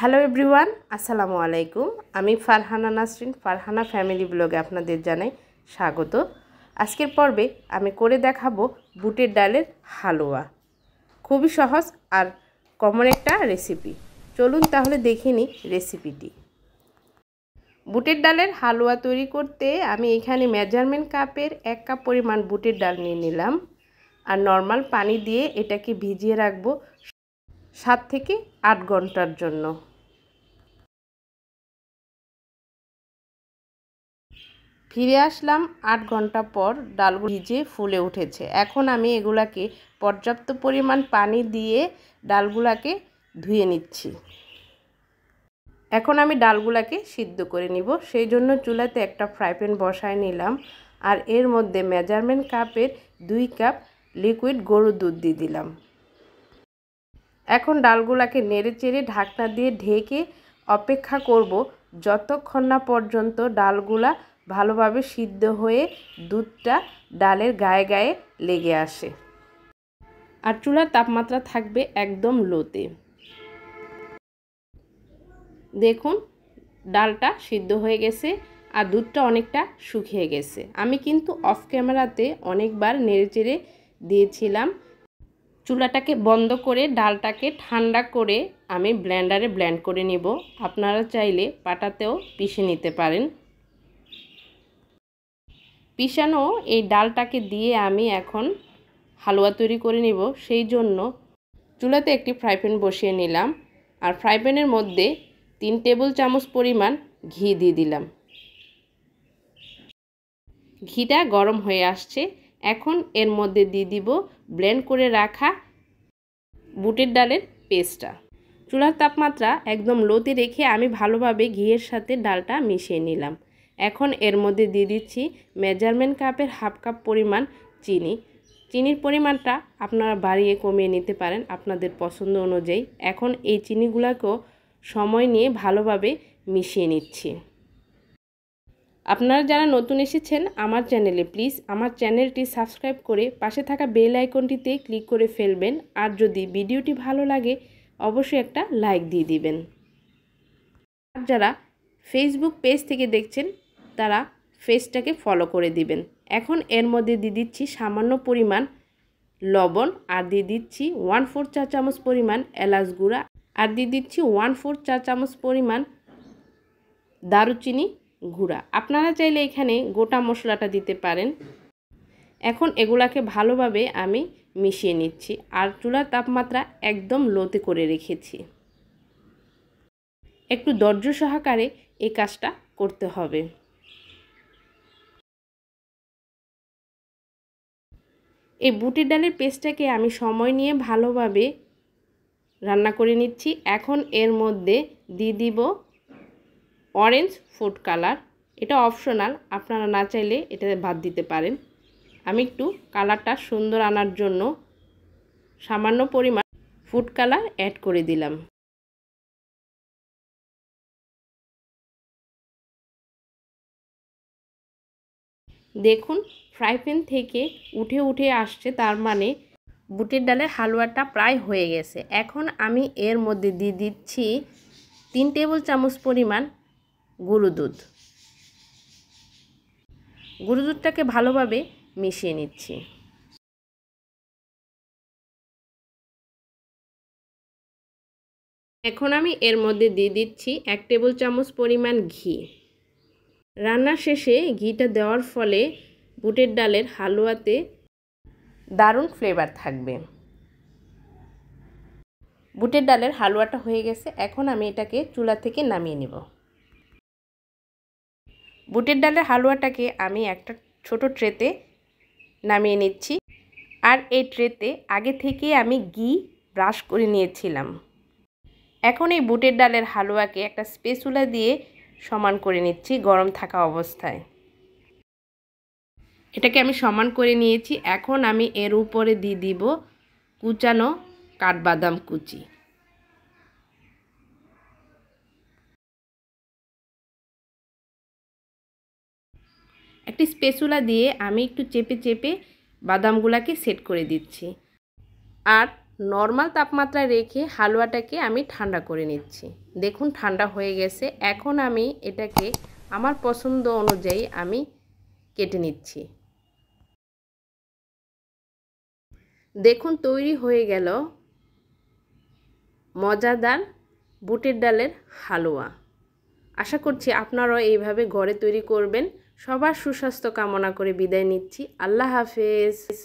hello everyone আসসালামু আলাইকুম আমি ফারহানা নাসরিন ফারহানা ফ্যামিলি ব্লগে আপনাদের জানাই স্বাগত আজকের পর্বে আমি করে দেখাবো বুটের ডালের হালুয়া খুবই সহজ আর কমন একটা রেসিপি চলুন তাহলে দেখে নিই রেসিপিটি বুটের ডালের হালুয়া তৈরি করতে আমি এখানে মেজারমেন্ট কাপের এক কাপ পরিমাণ বুটের ডাল নিয়ে নিলাম আর নর্মাল পানি দিয়ে এটাকে ভিজিয়ে রাখবো সাত থেকে আট ঘন্টার জন্য ফিরে আসলাম আট ঘন্টা পর ডালগুলো ভিজে ফুলে উঠেছে এখন আমি এগুলাকে পর্যাপ্ত পরিমাণ পানি দিয়ে ডালগুলাকে ধুয়ে নিচ্ছি এখন আমি ডালগুলাকে সিদ্ধ করে নিব সেই জন্য চুলাতে একটা ফ্রাই প্যান বসায় নিলাম আর এর মধ্যে মেজারমেন্ট কাপের দুই কাপ লিকুইড গরুর দুধ দিয়ে দিলাম এখন ডালগুলাকে নেড়ে চেড়ে ঢাকনা দিয়ে ঢেকে অপেক্ষা করব যতক্ষণ না পর্যন্ত ডালগুলা ভালোভাবে সিদ্ধ হয়ে দুধটা ডালের গায়ে গায়ে লেগে আসে আর চুলার তাপমাত্রা থাকবে একদম লোতে দেখুন ডালটা সিদ্ধ হয়ে গেছে আর দুধটা অনেকটা শুকিয়ে গেছে আমি কিন্তু অফ ক্যামেরাতে অনেকবার নেড়েচেড়ে দিয়েছিলাম চুলাটাকে বন্ধ করে ডালটাকে ঠান্ডা করে আমি ব্ল্যান্ডারে ব্ল্যান্ড করে নিব আপনারা চাইলে পাটাতেও পিষে নিতে পারেন পিষানো এই ডালটাকে দিয়ে আমি এখন হালুয়া তৈরি করে নিব সেই জন্য চুলাতে একটি ফ্রাই প্যান বসিয়ে নিলাম আর ফ্রাই প্যানের মধ্যে তিন টেবিল চামচ পরিমাণ ঘি দিয়ে দিলাম ঘিটা গরম হয়ে আসছে এখন এর মধ্যে দিয়ে দিব ব্লেন্ড করে রাখা বুটের ডালের পেস্টটা চুলার তাপমাত্রা একদম লোতে রেখে আমি ভালোভাবে ঘিয়ের সাথে ডালটা মিশিয়ে নিলাম এখন এর মধ্যে দিয়ে দিচ্ছি মেজারমেন্ট কাপের হাফ কাপ পরিমাণ চিনি চিনির পরিমাণটা আপনারা বাড়িয়ে কমিয়ে নিতে পারেন আপনাদের পছন্দ অনুযায়ী এখন এই চিনিগুলাকেও সময় নিয়ে ভালোভাবে মিশিয়ে নিচ্ছি আপনারা যারা নতুন এসেছেন আমার চ্যানেলে প্লিজ আমার চ্যানেলটি সাবস্ক্রাইব করে পাশে থাকা বেল আইকনটিতে ক্লিক করে ফেলবেন আর যদি ভিডিওটি ভালো লাগে অবশ্যই একটা লাইক দিয়ে দিবেন আর যারা ফেসবুক পেজ থেকে দেখছেন আপনারা ফেসটাকে ফলো করে দিবেন এখন এর মধ্যে দিয়ে দিচ্ছি সামান্য পরিমাণ লবণ আর দিয়ে দিচ্ছি ওয়ান ফোর চা চামচ পরিমাণ এলাচ গুঁড়া আর দিয়ে দিচ্ছি ওয়ান ফোর চা চামচ পরিমাণ দারুচিনি গুঁড়া আপনারা চাইলে এখানে গোটা মশলাটা দিতে পারেন এখন এগুলাকে ভালোভাবে আমি মিশিয়ে নিচ্ছি আর চুলার তাপমাত্রা একদম লোতে করে রেখেছি একটু ধৈর্য সহকারে এই কাজটা করতে হবে এই বুটের ডালের পেস্টটাকে আমি সময় নিয়ে ভালোভাবে রান্না করে নিচ্ছি এখন এর মধ্যে দিয়ে দিব অরেঞ্জ ফুড কালার এটা অপশনাল আপনারা না চাইলে এটাতে ভাত দিতে পারেন আমি একটু কালারটা সুন্দর আনার জন্য সামান্য পরিমাণ ফুড কালার অ্যাড করে দিলাম দেখুন ফ্রাই প্যান থেকে উঠে উঠে আসছে তার মানে বুটের ডালের হালুয়াটা প্রায় হয়ে গেছে এখন আমি এর মধ্যে দিয়ে দিচ্ছি তিন টেবিল চামচ পরিমাণ গরু দুধ গরু দুধটাকে ভালোভাবে মিশিয়ে নিচ্ছি এখন আমি এর মধ্যে দিয়ে দিচ্ছি এক টেবিল চামচ পরিমাণ ঘি রান্না শেষে ঘিটা দেওয়ার ফলে বুটের ডালের হালুয়াতে দারুণ ফ্লেভার থাকবে বুটের ডালের হালুয়াটা হয়ে গেছে এখন আমি এটাকে চুলা থেকে নামিয়ে নেব বুটের ডালের হালুয়াটাকে আমি একটা ছোট ট্রেতে নামিয়ে নিচ্ছি আর এই ট্রেতে আগে থেকে আমি ঘি ব্রাশ করে নিয়েছিলাম এখন এই বুটের ডালের হালুয়াকে একটা স্পেসুলা দিয়ে সমান করে নিচ্ছি গরম থাকা অবস্থায় এটাকে আমি সমান করে নিয়েছি এখন আমি এর উপরে দিয়ে দিব কুচানো কাঠবাদাম কুচি একটি স্পেসুলা দিয়ে আমি একটু চেপে চেপে বাদামগুলাকে সেট করে দিচ্ছি আর নর্মাল তাপমাত্রায় রেখে হালুয়াটাকে আমি ঠান্ডা করে নিচ্ছি দেখুন ঠান্ডা হয়ে গেছে এখন আমি এটাকে আমার পছন্দ অনুযায়ী আমি কেটে নিচ্ছি দেখুন তৈরি হয়ে গেল মজাদার বুটের ডালের হালুয়া আশা করছি আপনারাও এইভাবে ঘরে তৈরি করবেন সবার সুস্বাস্থ্য কামনা করে বিদায় নিচ্ছি আল্লাহ হাফেজ